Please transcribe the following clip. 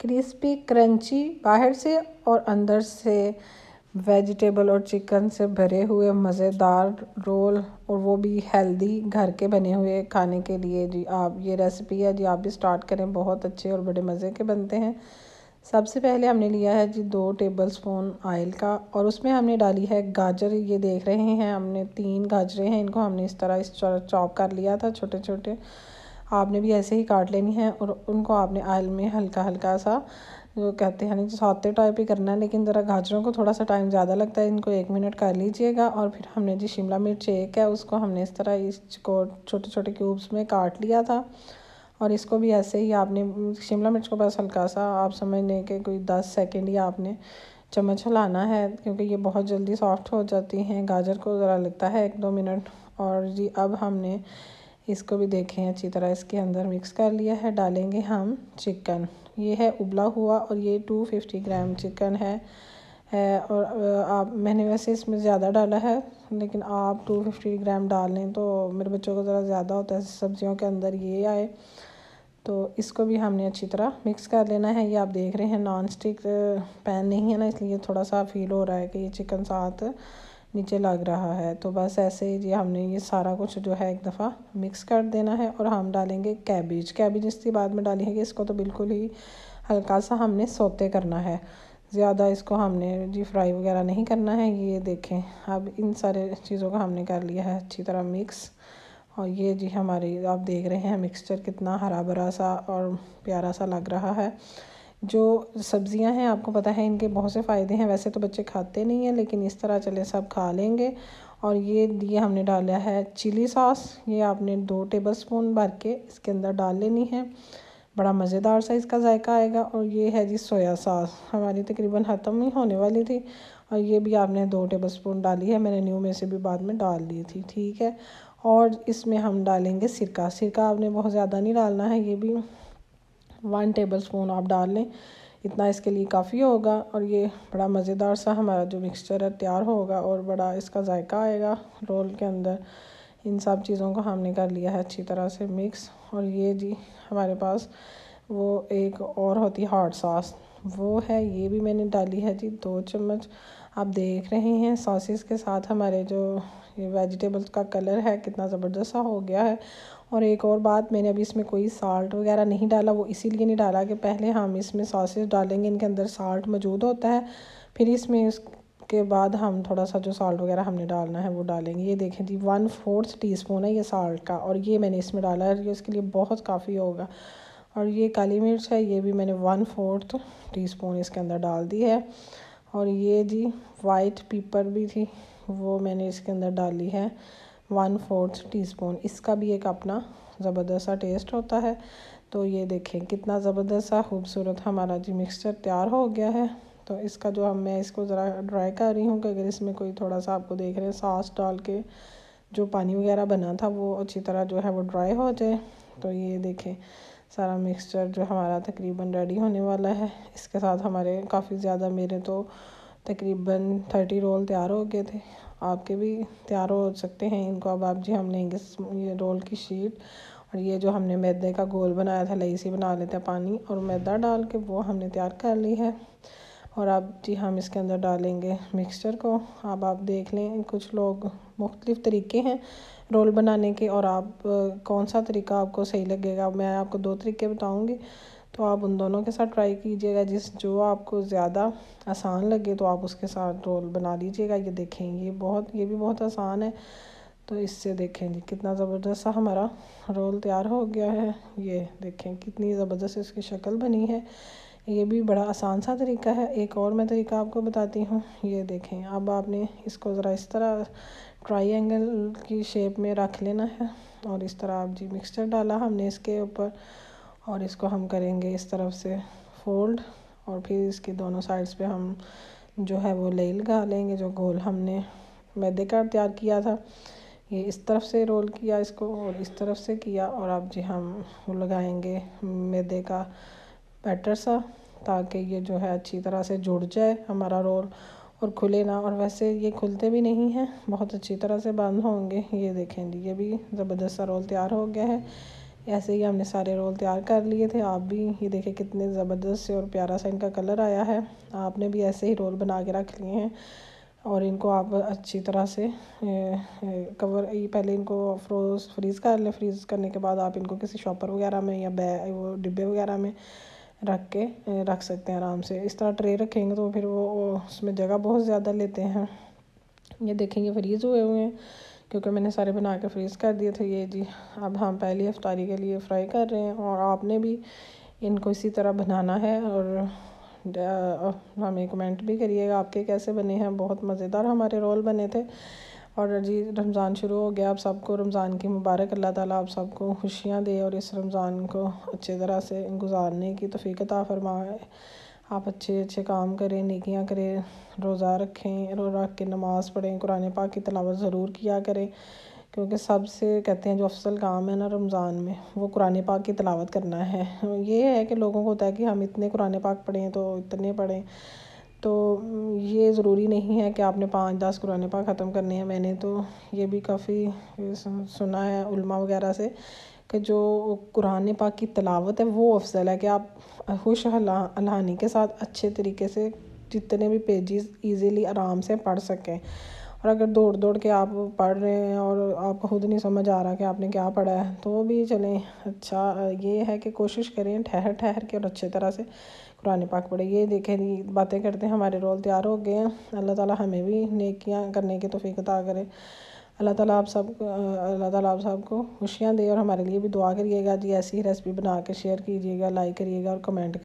crispy crunchy बाहर से और अंदर से वेजिटेबल और चिकन से भरे हुए मज़ेदार रोल और वो भी हेल्दी घर के बने हुए खाने के लिए जी आप ये रेसिपी है जी आप भी स्टार्ट करें बहुत अच्छे और बड़े मज़े के बनते हैं सबसे पहले हमने लिया है जी दो टेबल स्पून आयल का और उसमें हमने डाली है गाजर ये देख रहे हैं हमने तीन गाजरें हैं इनको हमने इस तरह इस चॉप कर लिया था छोटे छोटे आपने भी ऐसे ही काट लेनी है और उनको आपने आयल में हल्का हल्का सा जो कहते हैं ना सौते टाइप ही करना है लेकिन ज़रा गाजरों को थोड़ा सा टाइम ज़्यादा लगता है इनको एक मिनट कर लीजिएगा और फिर हमने जी शिमला मिर्च एक है उसको हमने इस तरह इसको छोटे छोटे क्यूब्स में काट लिया था और इसको भी ऐसे ही आपने शिमला मिर्च को बस हल्का सा आप समझ लें कि कोई दस सेकेंड या आपने चम्मच हिलाना है क्योंकि ये बहुत जल्दी सॉफ्ट हो जाती हैं गाजर को ज़रा लगता है एक दो मिनट और जी अब हमने इसको भी देखें अच्छी तरह इसके अंदर मिक्स कर लिया है डालेंगे हम चिकन ये है उबला हुआ और ये टू फिफ्टी ग्राम चिकन है और आप मैंने वैसे इसमें ज़्यादा डाला है लेकिन आप टू फिफ्टी ग्राम डाल लें तो मेरे बच्चों को ज़रा ज़्यादा होता है सब्जियों के अंदर ये आए तो इसको भी हमने अच्छी तरह मिक्स कर लेना है ये आप देख रहे हैं नॉन स्टिक पैन नहीं है ना इसलिए थोड़ा सा फील हो रहा है कि ये चिकन साथ नीचे लग रहा है तो बस ऐसे ये हमने ये सारा कुछ जो है एक दफ़ा मिक्स कर देना है और हम डालेंगे कैबेज कैबेज इसकी बाद में डाली है कि इसको तो बिल्कुल ही हल्का सा हमने सोते करना है ज़्यादा इसको हमने जी फ्राई वगैरह नहीं करना है ये देखें अब इन सारे चीज़ों का हमने कर लिया है अच्छी तरह मिक्स और ये जी हमारी आप देख रहे हैं मिक्सचर कितना हरा भरा सा और प्यारा सा लग रहा है जो सब्ज़ियां हैं आपको पता है इनके बहुत से फ़ायदे हैं वैसे तो बच्चे खाते नहीं हैं लेकिन इस तरह चले सब खा लेंगे और ये दिए हमने डाला है चिली सॉस ये आपने दो टेबल स्पून भर के इसके अंदर डाल लेनी है बड़ा मज़ेदार सा इसका जायका आएगा और ये है जी सोया सॉस हमारी तकरीबन ख़त्म ही होने वाली थी और ये भी आपने दो टेबल स्पून डाली है मैंने न्यू में से भी बाद में डाल ली थी ठीक है और इसमें हम डालेंगे सिरका सिरका आपने बहुत ज़्यादा नहीं डालना है ये भी वन टेबल स्पून आप डाल लें इतना इसके लिए काफ़ी होगा और ये बड़ा मज़ेदार सा हमारा जो मिक्सचर है तैयार होगा और बड़ा इसका जायका आएगा रोल के अंदर इन सब चीज़ों को हमने कर लिया है अच्छी तरह से मिक्स और ये जी हमारे पास वो एक और होती हॉट सॉस वो है ये भी मैंने डाली है जी दो चम्मच आप देख रहे हैं सॉसेस के साथ हमारे जो ये वेजिटेबल्स का कलर है कितना ज़बरदस्त सा हो गया है और एक और बात मैंने अभी इसमें कोई साल्ट वगैरह नहीं डाला वो इसीलिए नहीं डाला कि पहले हम इसमें सॉसेज डालेंगे इनके अंदर साल्ट मौजूद होता है फिर इसमें इसके बाद हम थोड़ा सा जो साल्ट वगैरह हमने डालना है वो डालेंगे ये देखें जी वन फोर्थ टी स्पून है ये साल्ट का और ये मैंने इसमें डाला है ये इसके लिए बहुत काफ़ी होगा और ये काली मिर्च है ये भी मैंने वन फोर्थ टी स्पून इसके अंदर डाल दी है और ये जी वाइट पीपर भी थी वो मैंने इसके अंदर डाली है वन फोर्थ टीस्पून इसका भी एक अपना ज़बरदस्त सा टेस्ट होता है तो ये देखें कितना ज़बरदस्त सा खूबसूरत हमारा जी मिक्सचर तैयार हो गया है तो इसका जो हम मैं इसको ज़रा ड्राई कर रही हूँ कि अगर इसमें कोई थोड़ा सा आपको देख रहे हैं सॉस डाल के जो पानी वगैरह बना था वो अच्छी तरह जो है वो ड्राई हो जाए तो ये देखें सारा मिक्सचर जो हमारा तकरीबन रेडी होने वाला है इसके साथ हमारे काफ़ी ज़्यादा मेरे तो तकरीबन थर्टी रोल तैयार हो गए थे आपके भी तैयार हो सकते हैं इनको अब आप जी हम लेंगे ये रोल की शीट और ये जो हमने मैदे का गोल बनाया था लई सी बना लेते हैं पानी और मैदा डाल के वो हमने तैयार कर ली है और अब जी हम इसके अंदर डालेंगे मिक्सचर को अब आप देख लें कुछ लोग मुख्तलिफ़ तरीके हैं रोल बनाने के और आप कौन सा तरीका आपको सही लगेगा मैं आपको दो तरीके बताऊँगी तो आप उन दोनों के साथ ट्राई कीजिएगा जिस जो आपको ज़्यादा आसान लगे तो आप उसके साथ रोल बना लीजिएगा ये देखें ये बहुत ये भी बहुत आसान है तो इससे देखें जी कितना ज़बरदस्त सा हमारा रोल तैयार हो गया है ये देखें कितनी ज़बरदस्त इसकी शक्ल बनी है ये भी बड़ा आसान सा तरीका है एक और मैं तरीका आपको बताती हूँ ये देखें अब आपने इसको ज़रा इस तरह ट्राइंगल की शेप में रख लेना है और इस तरह आप जी मिक्सचर डाला हमने इसके ऊपर और इसको हम करेंगे इस तरफ से फोल्ड और फिर इसके दोनों साइड्स पे हम जो है वो लेल लगा लेंगे जो गोल हमने मैदे का तैयार किया था ये इस तरफ से रोल किया इसको और इस तरफ से किया और अब जी हम वो लगाएंगे मैदे का बैटर सा ताकि ये जो है अच्छी तरह से जुड़ जाए हमारा रोल और खुले ना और वैसे ये खुलते भी नहीं हैं बहुत अच्छी तरह से बंद होंगे ये देखें जी ये भी ज़बरदस्त रोल तैयार हो गया है ऐसे ही हमने सारे रोल तैयार कर लिए थे आप भी ये देखें कितने ज़बरदस्त से और प्यारा सा इनका कलर आया है आपने भी ऐसे ही रोल बना के रख लिए हैं और इनको आप अच्छी तरह से ए, ए, कवर ये पहले इनको फ्रोज फ्रीज़ कर लें फ्रीज़ करने के बाद आप इनको किसी शॉपर वगैरह में या बै वो डिब्बे वगैरह में रख के रख सकते हैं आराम से इस तरह ट्रे रखेंगे तो फिर वो उसमें जगह बहुत ज़्यादा लेते हैं ये देखेंगे फ्रीज़ हुए हुए हैं क्योंकि मैंने सारे बना के फ्रीज़ कर दिए थे ये जी अब हम पहली अफ्तारी के लिए फ्राई कर रहे हैं और आपने भी इनको इसी तरह बनाना है और हमें कमेंट भी करिएगा आपके कैसे बने हैं बहुत मज़ेदार हमारे रोल बने थे और जी रमज़ान शुरू हो गया आप सबको रमज़ान की मुबारक अल्लाह ताला आप सबको खुशियाँ दे और इस रमज़ान को अच्छे तरह से गुजारने की तफ़ीकता फरमाए आप अच्छे अच्छे काम करें निकियाँ करें रोज़ा रखें रोज़ा रख के नमाज़ पढ़ें कुरान पाक की तलावत ज़रूर किया करें क्योंकि सबसे कहते हैं जो अफसल काम है ना रमज़ान में वो कुरान पाक की तलावत करना है ये है कि लोगों को होता है कि हम इतने कुरान पाक पढ़ें तो इतने पढ़ें तो ये ज़रूरी नहीं है कि आपने पाँच दस कुरान पाक ख़त्म करने हैं मैंने तो ये भी काफ़ी सुना है उल्मा वगैरह से कि जो कुरान पाक की तलावत है वो अफजल है कि आप खुश अलानी के साथ अच्छे तरीके से जितने भी पेजेस इजीली आराम से पढ़ सकें और अगर दौड़ दौड़ के आप पढ़ रहे हैं और आपको खुद नहीं समझ आ रहा कि आपने क्या पढ़ा है तो भी चलें अच्छा ये है कि कोशिश करें ठहर ठहर के और अच्छे तरह से कुरान पाक पढ़े ये देखें बातें करते हैं हमारे रोल तैयार हो गए हैं अल्लाह ताला हमें भी नेकियां करने के तोफ़ी अता करें अल्लाह ताला आप सब अल्लाह ताला आप सबको खुशियाँ दे और हमारे लिए भी दुआ करिएगा जी ऐसी ही रेसिपी बना के शेयर कीजिएगा लाइक करिएगा और कमेंट